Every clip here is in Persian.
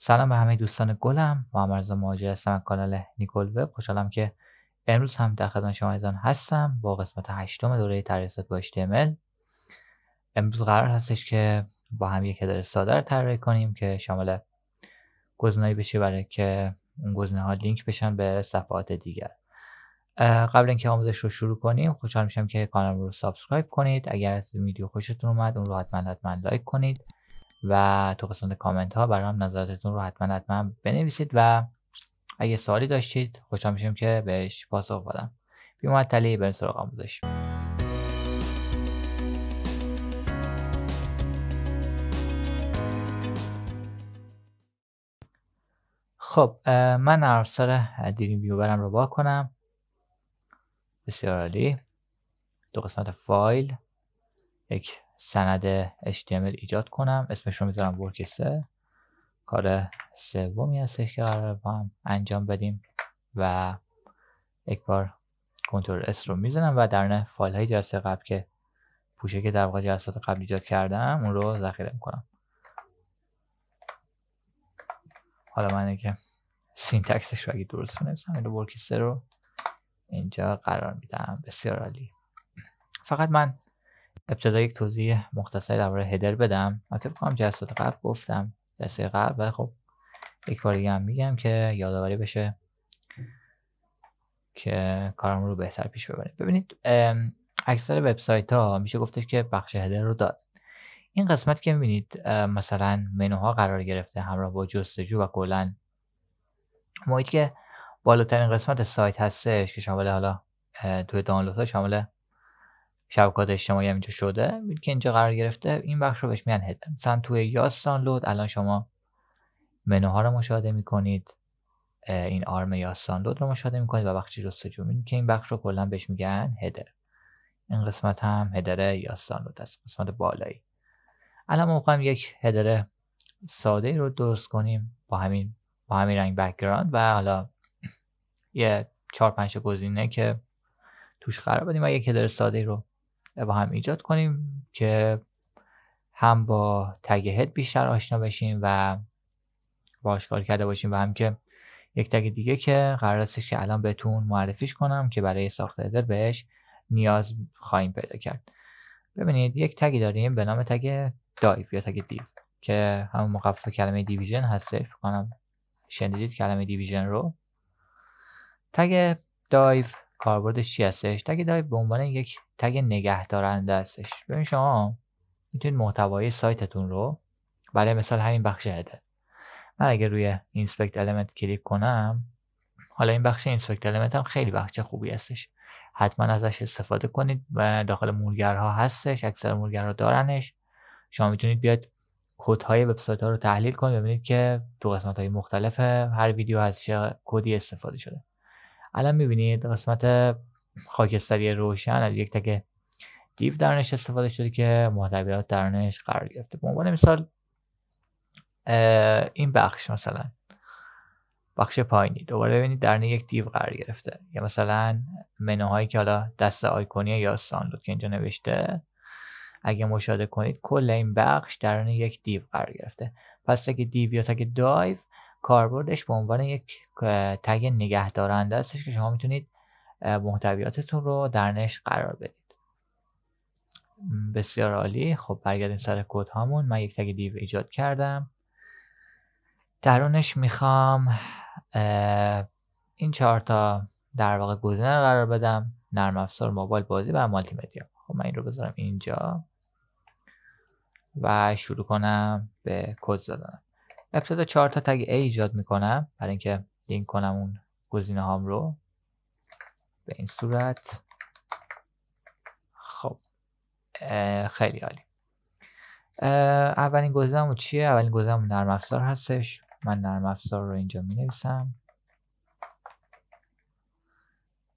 سلام به همه دوستان گلم محمد مهاجر هستم از کانال نیکل وب خوشحالم که امروز هم در خدمت شما ایزان هستم با قسمت هشتم دوره تدریسات با HTML امروز قرار هستش که با هم یک هدر ساده رو طراحی کنیم که شامل گزینه‌ای بشه برای که اون گزینه ها لینک بشن به صفحات دیگر قبل اینکه آموزش رو شروع کنیم خوشحال میشم که کانال رو سابسکرایب کنید اگر از ویدیو خوشتون اومد اون رو حتما حتما لایک کنید و تو قسمت کامنت ها برام نظراتتون رو حتما حتما بنویسید و اگه سوالی داشتید خوشحال میشم که بهش پاسخ بدم معطلی بریم سراغ آموزش خب من ارسال بیو برم رو با کنم بسیار عالی دو قسمت فایل یک سند HTML ایجاد کنم اسمش رو میذارم ورک سه کار سومی هستش که قرار با هم انجام بدیم و یک بار کنترل اس رو میزنم و در فایل های جلسه قبل که پوشه که در واقع جلسات قبل ایجاد کردم اون رو ذخیره میکنم حالا من که سینتکسش رو اگه درست بنویسم این 3 رو اینجا قرار میدم بسیار عالی فقط من ابتدا یک توضیح مختصری درباره هدر بدم البته بکنم جلسات قبل گفتم جلسه قبل ولی خب یک بار دیگه هم میگم که یادآوری بشه که کارم رو بهتر پیش ببریم ببینید اکثر وبسایت ها میشه گفته که بخش هدر رو داد این قسمت که میبینید مثلا منوها قرار گرفته همراه با جستجو و کلا محیط که بالاترین قسمت سایت هستش که شامل حالا توی ها شامل شبکات اجتماعی همینجا شده که اینجا قرار گرفته این بخش رو بهش میگن هدر مثلا توی یاس الان شما منوها رو مشاهده میکنید این آرم یاس دانلود رو مشاهده میکنید و وقتی جستجو میکنید که این بخش رو کلا بهش میگن هدر این قسمت هم هدر یاس دانلود است قسمت بالایی الان هم یک هدر ساده رو درست کنیم با همین با همین رنگ بکگراند و حالا یه چهار پنج گزینه که توش قرار بدیم و یک هدر ساده رو با هم ایجاد کنیم که هم با تگ هد بیشتر آشنا بشیم و باشکار کار کرده باشیم و هم که یک تگ دیگه که قرار استش که الان بهتون معرفیش کنم که برای ساخت هدر بهش نیاز خواهیم پیدا کرد ببینید یک تگی داریم به نام تگ دایف یا تگ دیو که همون مقفل کلمه دیویژن هست فکر کنم شنیدید کلمه دیویژن رو تگ دایو کاربردش چی هستش تگ دایو به عنوان یک تگ نگه هستش ببین شما میتونید محتوای سایتتون رو برای مثال همین بخش هده من اگر روی اینسپکت المنت کلیک کنم حالا این بخش اینسپکت المنت هم خیلی بخش خوبی هستش حتما ازش استفاده کنید و داخل مورگرها هستش اکثر مورگرها دارنش شما میتونید بیاد کد های وبسایت ها رو تحلیل کنید ببینید که تو قسمت های مختلف هر ویدیو از چه کدی استفاده شده الان میبینید قسمت خاکستری روشن از یک تک دیو درنش استفاده شده که محتویات درنش قرار گرفته به عنوان مثال این بخش مثلا بخش پایینی دوباره ببینید درنه یک دیو قرار گرفته یا مثلا منوهایی که حالا دست آیکونی یا سانلود که اینجا نوشته اگه مشاهده کنید کل این بخش درنه یک دیو قرار گرفته پس اگه دیو یا تک دایو کاربردش به عنوان یک تگ نگهدارنده است که شما میتونید محتویاتتون رو در نش قرار بدید بسیار عالی خب برگردیم سر کد هامون من یک تگ دیو ایجاد کردم درونش میخوام این چهار تا در واقع گزینه قرار بدم نرم افزار موبایل بازی و مالتی مدیا خب من این رو بذارم اینجا و شروع کنم به کد زدن ابتدا چهار تا تگ ای ایجاد میکنم برای اینکه لینک کنم اون گزینه هام رو به این صورت خب خیلی عالی اولین گزینه‌مو چیه اولین گزینه‌مو نرم افزار هستش من نرم افزار رو اینجا می نویسم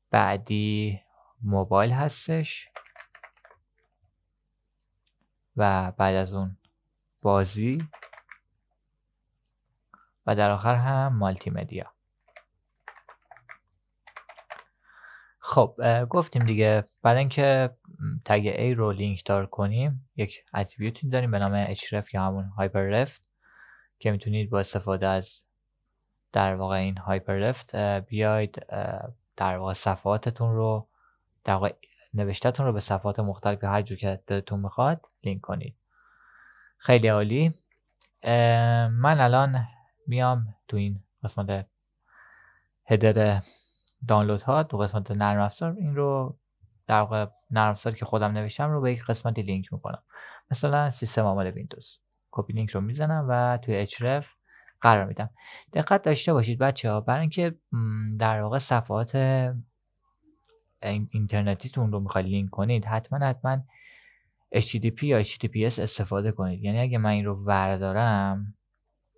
بعدی موبایل هستش و بعد از اون بازی و در آخر هم مالتی مدیا خب گفتیم دیگه برای اینکه تگ ای رو لینک دار کنیم یک اتریبیوتی داریم به نام href یا همون هایپررفت که میتونید با استفاده از در واقع این رفت بیاید در واقع صفحاتتون رو در واقع نوشتهتون رو به صفحات مختلف به هر جور که دلتون میخواد لینک کنید خیلی عالی من الان میام تو این قسمت هدر دانلود ها تو قسمت نرم افزار این رو در واقع نرم افزاری که خودم نوشتم رو به یک قسمتی لینک میکنم مثلا سیستم عامل ویندوز کپی لینک رو میزنم و توی اچرف قرار میدم دقت داشته باشید بچه ها برای اینکه در واقع صفحات اینترنتیتون رو میخواید لینک کنید حتما حتما HTTP یا HTTPS استفاده کنید یعنی اگه من این رو وردارم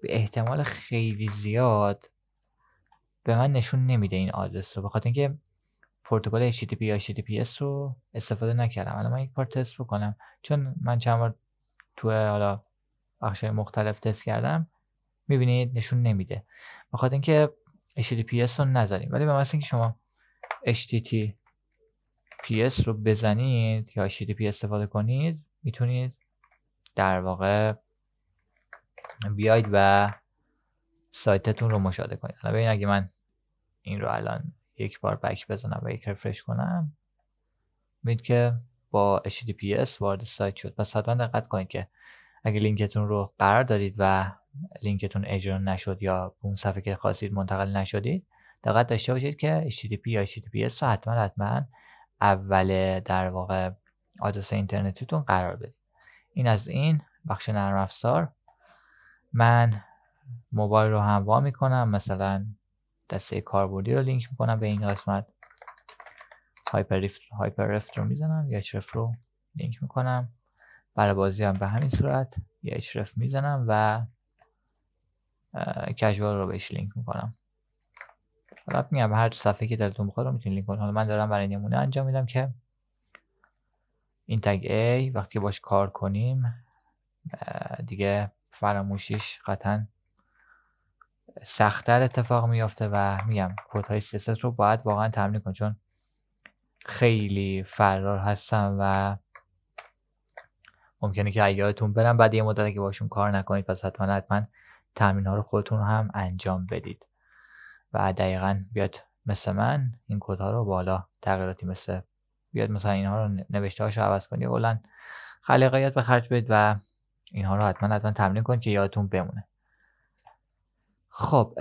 به احتمال خیلی زیاد به من نشون نمیده این آدرس رو بخاطر اینکه پروتکل HTTP یا HTTPS رو استفاده نکردم الان من یک بار تست بکنم چون من چند بار تو حالا بخش مختلف تست کردم میبینید نشون نمیده بخاطر اینکه HTTPS رو نذاریم ولی به مثل اینکه شما HTTPS رو بزنید یا HTTP استفاده کنید میتونید در واقع بیاید و سایتتون رو مشاهده کنید الان ببین اگه من این رو الان یک بار بک بزنم و یک رفرش کنم ببینید که با HTTPS وارد سایت شد پس حتما دقت کنید که اگه لینکتون رو قرار دادید و لینکتون اجرا نشد یا اون صفحه که خواستید منتقل نشدید دقت داشته باشید که HTTP یا HTTPS رو حتما حتما اول در واقع آدرس اینترنتیتون قرار بدید این از این بخش نرم افزار من موبایل رو هم وا میکنم مثلا دسته کاربردی رو لینک میکنم به این قسمت هایپر رفت هایپر رو میزنم یا اچرف رو لینک میکنم برای بازی هم به همین صورت یا اچرف میزنم و کژوال رو بهش لینک میکنم حالا میگم هر صفحه که دلتون بخواد رو میتونید لینک کنید من دارم برای نمونه انجام میدم که این تگ ای وقتی باش کار کنیم دیگه فراموشیش قطعا سختتر اتفاق میافته و میگم های سیاست رو باید واقعا تمرین کن چون خیلی فرار هستم و ممکنه که یادتون برم بعد یه مدت که باشون کار نکنید پس حتما حتما تمرین ها رو خودتون رو هم انجام بدید و دقیقا بیاد مثل من این ها رو بالا تغییراتی مثل بیاد مثلا اینها رو نوشته هاش عوض کنید اولا خلاقیت به خرج بدید و اینها رو حتما حتما تمرین کن که یادتون بمونه خب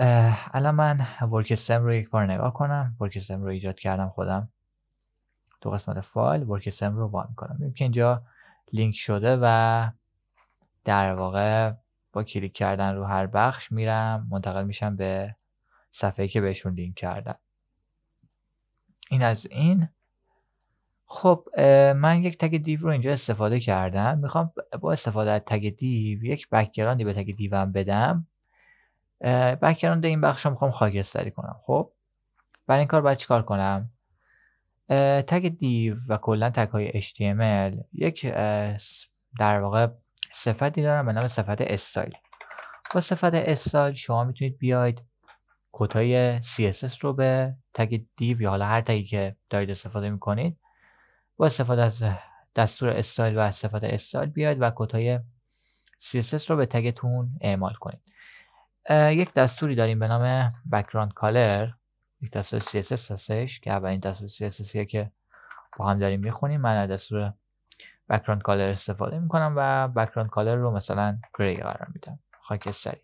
الان من ورکستم رو یک بار نگاه کنم ورکستم رو ایجاد کردم خودم تو قسمت فایل ورکستم رو وان میکنم ببینید که اینجا لینک شده و در واقع با کلیک کردن رو هر بخش میرم منتقل میشم به صفحه که بهشون لینک کردم این از این خب من یک تگ دیو رو اینجا استفاده کردم میخوام با استفاده از تگ دیو یک بکگراندی به تگ دیوم بدم بکگراند این بخش رو میخوام خاکستری کنم خب برای این کار باید چیکار کنم تگ دیو و کلا تگ های HTML یک در واقع صفتی دارم به نام صفت استایل با صفت استایل شما میتونید بیاید کتای های CSS رو به تگ دیو یا حالا هر تگی که دارید استفاده میکنید با استفاده از دستور استایل و استفاده استایل بیاید و های CSS رو به تگتون اعمال کنید یک دستوری داریم به نام background color یک دستور CSS هستش که اولین دستور CSS که با هم داریم میخونیم من دستور background color استفاده میکنم و background color رو مثلا gray قرار میدم خاکستری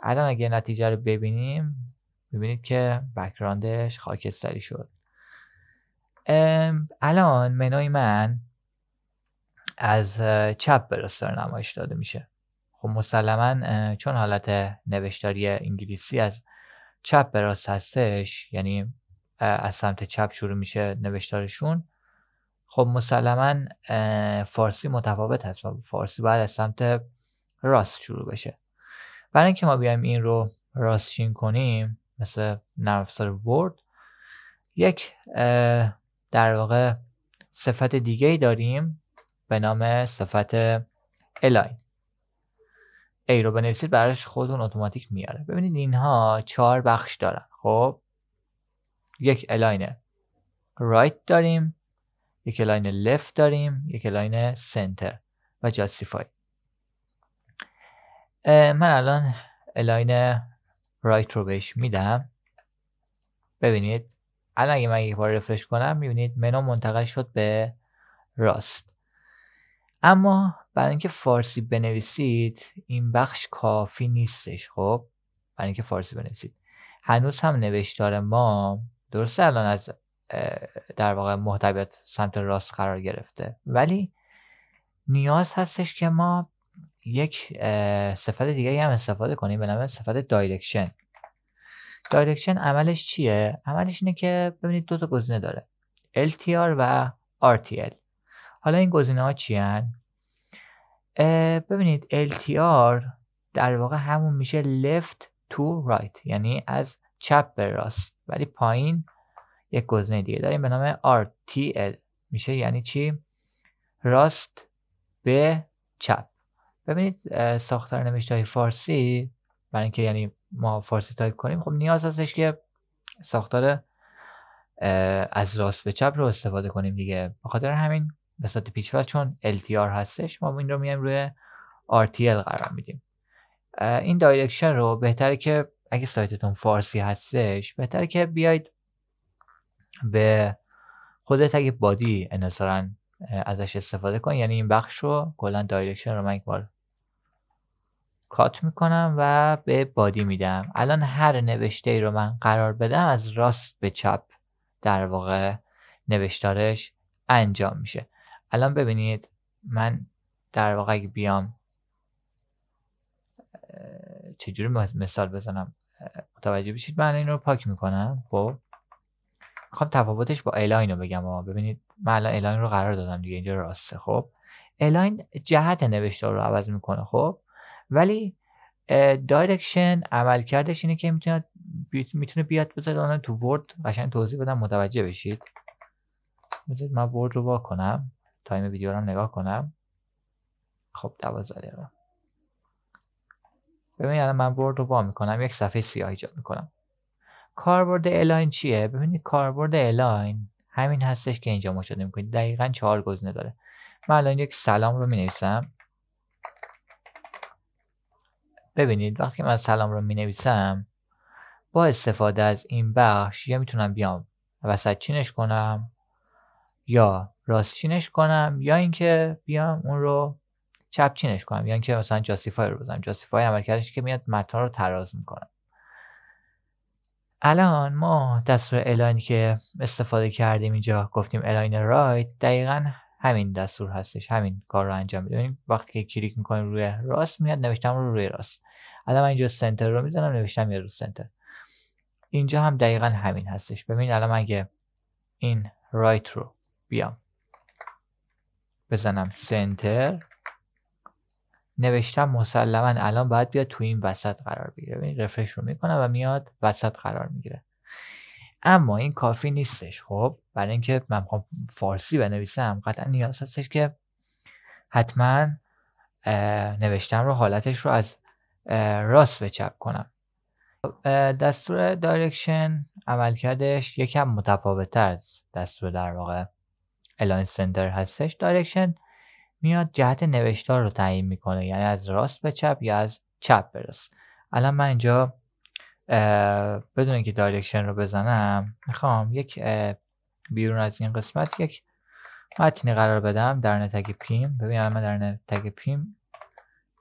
الان اگه نتیجه رو ببینیم ببینید که بکراندش خاکستری شد الان منوی من از چپ به راست نمایش داده میشه خب مسلما چون حالت نوشتاری انگلیسی از چپ به راست هستش یعنی از سمت چپ شروع میشه نوشتارشون خب مسلما فارسی متفاوت هست فارسی باید از سمت راست شروع بشه برای اینکه ما بیایم این رو راستشین کنیم مثل نرفسار ورد یک در واقع صفت دیگه ای داریم به نام صفت الاین ای رو بنویسید براش خودون اتوماتیک میاره ببینید اینها چهار بخش دارن خب یک الاین رایت داریم یک الاین لفت داریم یک الاین سنتر و جاستیفای من الان الاین رایت right رو بهش میدم ببینید الان اگه من یک بار رفرش کنم میبینید منو منتقل شد به راست اما برای اینکه فارسی بنویسید این بخش کافی نیستش خب برای اینکه فارسی بنویسید هنوز هم نوشتار ما درسته الان از در واقع محتویات سمت راست قرار گرفته ولی نیاز هستش که ما یک صفت دیگه هم استفاده کنیم به نام صفت دایرکشن دایرکشن عملش چیه عملش اینه که ببینید دو تا گزینه داره LTR و RTL حالا این گزینه ها چی هن؟ ببینید LTR در واقع همون میشه left to right یعنی از چپ به راست ولی پایین یک گزینه دیگه داریم به نام RTL میشه یعنی چی راست به چپ ببینید ساختار نوشته فارسی برای اینکه یعنی ما فارسی تایپ کنیم خب نیاز هستش که ساختار از راست به چپ رو استفاده کنیم دیگه به خاطر همین به صورت پیچ چون LTR هستش ما این رو میایم روی RTL قرار میدیم این دایرکشن رو بهتره که اگه سایتتون فارسی هستش بهتره که بیاید به خود تگ بادی انصارا ازش استفاده کن یعنی این بخش رو کلا دایرکشن رو من کات میکنم و به بادی میدم الان هر نوشته ای رو من قرار بدم از راست به چپ در واقع نوشتارش انجام میشه الان ببینید من در واقع اگه بیام چجوری مثال بزنم متوجه بشید من این رو پاک میکنم خب میخوام تفاوتش با الاین رو بگم ببینید من الان الاین رو قرار دادم دیگه اینجا راسته خب الاین جهت نوشتار رو عوض میکنه خب ولی دایرکشن عملکردش اینه که میتونه میتونه بیاد بذاره تو ورد قشنگ توضیح بدم متوجه بشید بذارید من ورد رو وا کنم تایم ویدیو رو نگاه کنم خب دوازده دقیقه ببینید الان من ورد رو وا میکنم یک صفحه سیاه ایجاد میکنم کاربرد الاین چیه ببینید کاربرد الاین همین هستش که اینجا مشاهده میکنید دقیقا چهار گزینه داره من الان یک سلام رو مینویسم ببینید وقتی من سلام رو می نویسم با استفاده از این بخش یا میتونم بیام وسط چینش کنم یا راست چینش کنم یا اینکه بیام اون رو چپ چینش کنم یا اینکه مثلا جاسیفای رو بزنم جاستیفای عملکردش که میاد متن رو تراز میکنم الان ما دستور الاین که استفاده کردیم اینجا گفتیم الاین رایت دقیقا همین دستور هستش همین کار رو انجام میدیم یعنی وقتی که کلیک میکنیم روی راست میاد نوشتم رو روی راست الان من اینجا سنتر رو میزنم نوشتم یه رو سنتر اینجا هم دقیقا همین هستش ببین الان اگه این رایت رو بیام بزنم سنتر نوشتم مسلما الان باید بیاد تو این وسط قرار بگیره ببین رفرش رو میکنم و میاد وسط قرار میگیره اما این کافی نیستش خب برای اینکه من میخوام فارسی بنویسم قطعا نیاز هستش که حتما نوشتم رو حالتش رو از راست به چپ کنم دستور دایرکشن عملکردش یکم متفاوت از دستور در واقع الان سنتر هستش دایرکشن میاد جهت نوشتار رو تعیین میکنه یعنی از راست به چپ یا از چپ به الان من اینجا بدون اینکه دایرکشن رو بزنم میخوام یک بیرون از این قسمت یک متنی قرار بدم در تگ پیم ببینم من در تگ پیم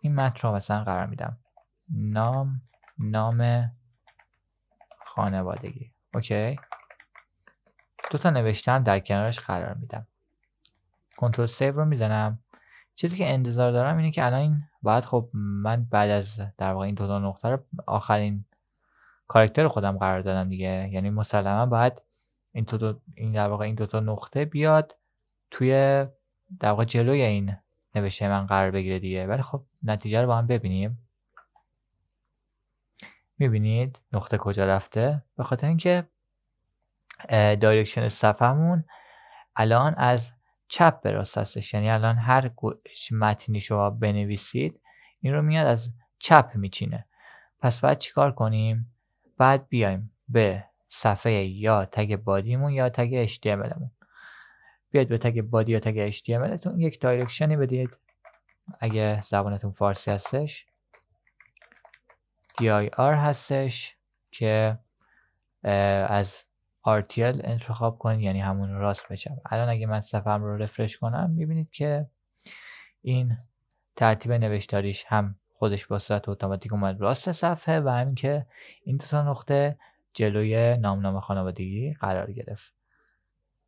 این متن رو مثلا قرار میدم نام نام خانوادگی اوکی دو تا نوشتم در کنارش قرار میدم کنترل سیو رو میزنم چیزی که انتظار دارم اینه که الان این باید خب من بعد از در واقع این دو تا نقطه رو آخرین کارکتر خودم قرار دادم دیگه یعنی مسلما باید این تو دو این در واقع این تا نقطه بیاد توی در واقع جلوی این نوشته من قرار بگیره دیگه ولی خب نتیجه رو با هم ببینیم میبینید نقطه کجا رفته به خاطر اینکه دایرکشن صفمون الان از چپ به راست هستش یعنی الان هر متنی شما بنویسید این رو میاد از چپ میچینه پس باید چیکار کنیم بعد بیایم به صفحه یا تگ بادیمون یا تگ HTMLمون بیاید به تگ بادی یا تگ HTMLتون یک دایرکشنی بدید اگه زبانتون فارسی هستش dir هستش که از RTL انتخاب کنید یعنی همون راست بچم الان اگه من صفحم رو رفرش کنم میبینید که این ترتیب نوشتاریش هم خودش با صورت اتوماتیک اومد راست صفحه و همین که این دو تا نقطه جلوی نامنامه خانوادگی قرار گرفت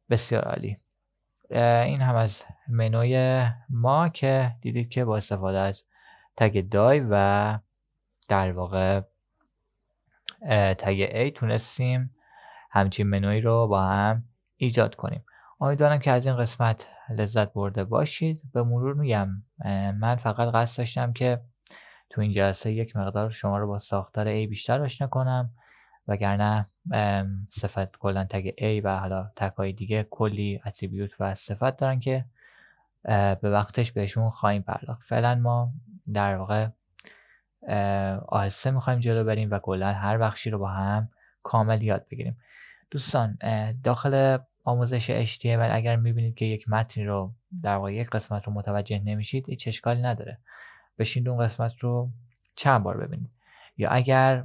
بسیار عالی این هم از منوی ما که دیدید که با استفاده از تگ دای و در واقع تگ ای تونستیم همچین منوی رو با هم ایجاد کنیم امیدوارم که از این قسمت لذت برده باشید به مرور میگم من فقط قصد داشتم که تو این جلسه یک مقدار شما رو با ساختار A بیشتر آشنا کنم وگرنه صفت کلا تگ A و حالا تگ های دیگه کلی اتریبیوت و صفت دارن که به وقتش بهشون خواهیم پرداخت فعلا ما در واقع آهسته میخوایم جلو بریم و کلا هر بخشی رو با هم کامل یاد بگیریم دوستان داخل آموزش HTML اگر میبینید که یک متنی رو در واقع یک قسمت رو متوجه نمیشید هیچ اشکالی نداره بشین اون قسمت رو چند بار ببینید یا اگر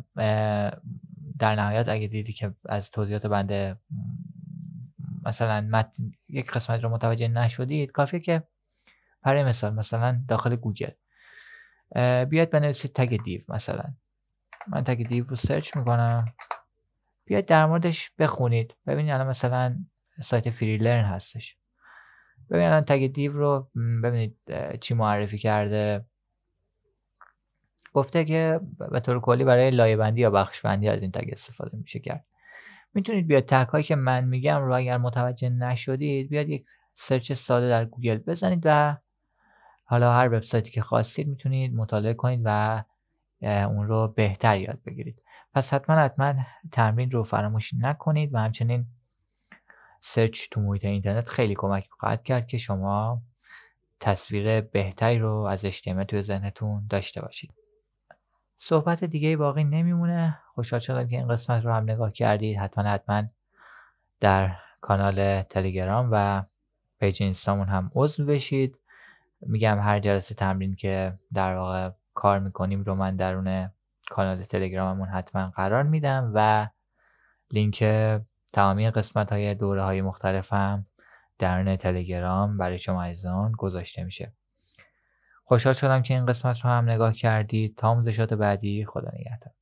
در نهایت اگه دیدی که از توضیحات بنده مثلا متن یک قسمت رو متوجه نشدید کافیه که برای مثال مثلا داخل گوگل بیاید بنویسید تگ دیو مثلا من تگ دیو رو سرچ میکنم بیاید در موردش بخونید ببینید الان مثلا سایت لرن هستش ببینید الان تگ دیو رو ببینید چی معرفی کرده گفته که به طور کلی برای لایبندی یا بخش بندی از این تگ استفاده میشه کرد میتونید بیاد تگ هایی که من میگم رو اگر متوجه نشدید بیاد یک سرچ ساده در گوگل بزنید و حالا هر وبسایتی که خواستید میتونید مطالعه کنید و اون رو بهتر یاد بگیرید پس حتما حتما تمرین رو فراموش نکنید و همچنین سرچ تو محیط اینترنت خیلی کمک خواهد کرد که شما تصویر بهتری رو از HTML توی ذهنتون داشته باشید صحبت دیگه باقی نمیمونه خوشحال شدم که این قسمت رو هم نگاه کردید حتما حتما در کانال تلگرام و پیج اینستامون هم عضو بشید میگم هر جلسه تمرین که در واقع کار میکنیم رو من درون کانال تلگراممون حتما قرار میدم و لینک تمامی قسمت های دوره های مختلفم درون تلگرام برای شما عزیزان گذاشته میشه خوشحال شدم که این قسمت رو هم نگاه کردید تا آموزشات بعدی خدا نگهدار